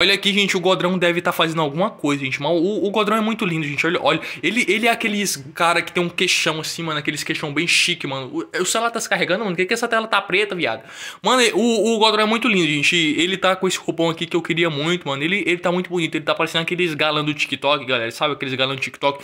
Olha aqui, gente, o Godrão deve estar tá fazendo alguma coisa, gente. Mas o, o, Godrão é muito lindo, gente. Olha, olha. Ele, ele é aqueles cara que tem um queixão assim, mano. Aqueles queixão bem chique, mano. O, é, o celular tá se carregando, mano. Por que, que essa tela tá preta, viado? Mano, o, o Godrão é muito lindo, gente. Ele tá com esse roupão aqui que eu queria muito, mano. Ele, ele tá muito bonito. Ele tá parecendo aqueles galã do TikTok, galera. Sabe aqueles galã do TikTok?